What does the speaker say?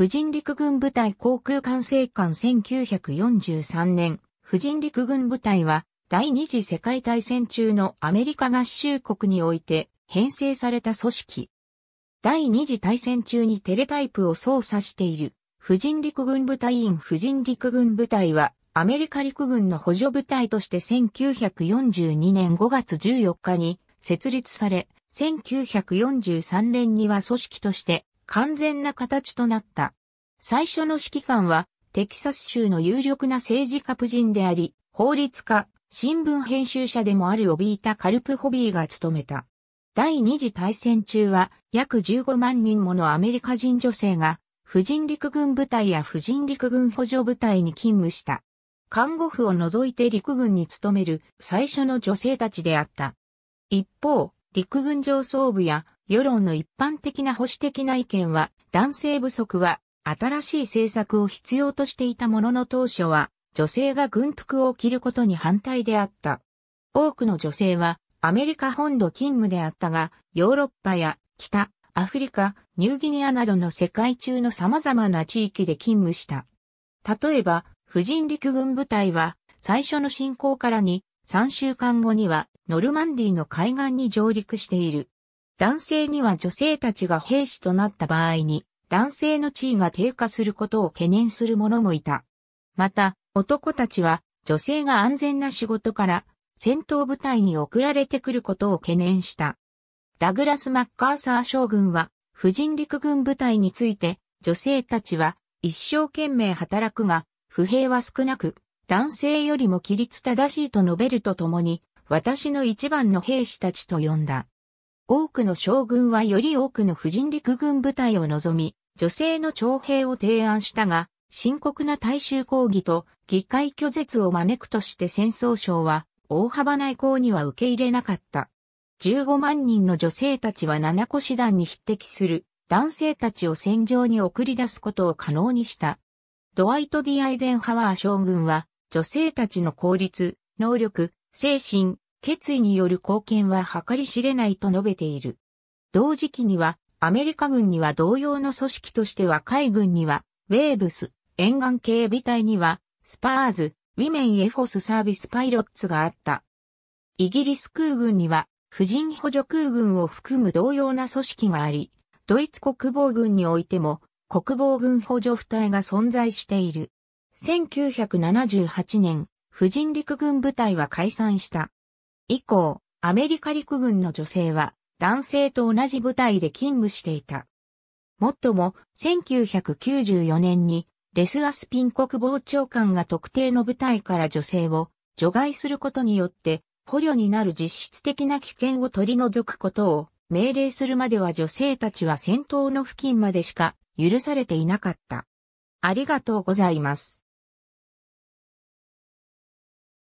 婦人陸軍部隊航空管制官1943年、婦人陸軍部隊は第二次世界大戦中のアメリカ合衆国において編成された組織。第二次大戦中にテレタイプを操作している婦人陸軍部隊員婦人陸軍部隊はアメリカ陸軍の補助部隊として1942年5月14日に設立され、1943年には組織として完全な形となった。最初の指揮官は、テキサス州の有力な政治家夫人であり、法律家、新聞編集者でもあるオビータ・カルプホビーが務めた。第二次大戦中は約15万人ものアメリカ人女性が、婦人陸軍部隊や婦人陸軍補助部隊に勤務した。看護婦を除いて陸軍に勤める最初の女性たちであった。一方、陸軍上層部や世論の一般的な保守的な意見は、男性不足は新しい政策を必要としていたものの当初は、女性が軍服を着ることに反対であった。多くの女性はアメリカ本土勤務であったが、ヨーロッパや北、アフリカ、ニューギニアなどの世界中の様々な地域で勤務した。例えば、婦人陸軍部隊は最初の侵攻からに3週間後にはノルマンディの海岸に上陸している。男性には女性たちが兵士となった場合に、男性の地位が低下することを懸念する者もいた。また、男たちは女性が安全な仕事から戦闘部隊に送られてくることを懸念した。ダグラス・マッカーサー将軍は、婦人陸軍部隊について、女性たちは一生懸命働くが、不平は少なく、男性よりも規律正しいと述べるとともに、私の一番の兵士たちと呼んだ。多くの将軍はより多くの婦人陸軍部隊を望み、女性の徴兵を提案したが、深刻な大衆抗議と議会拒絶を招くとして戦争省は大幅な意向には受け入れなかった。15万人の女性たちは七個師団に匹敵する男性たちを戦場に送り出すことを可能にした。ドワイト・ディ・アイゼンハワー将軍は女性たちの効率、能力、精神、決意による貢献は計り知れないと述べている。同時期には、アメリカ軍には同様の組織としては海軍には、ウェーブス、沿岸警備隊には、スパーズ、ウィメン・エフォスサービスパイロッツがあった。イギリス空軍には、婦人補助空軍を含む同様な組織があり、ドイツ国防軍においても、国防軍補助部隊が存在している。1978年、婦人陸軍部隊は解散した。以降、アメリカ陸軍の女性は男性と同じ部隊で勤務していた。もっとも、1994年にレスアスピン国防長官が特定の部隊から女性を除外することによって捕虜になる実質的な危険を取り除くことを命令するまでは女性たちは戦闘の付近までしか許されていなかった。ありがとうございます。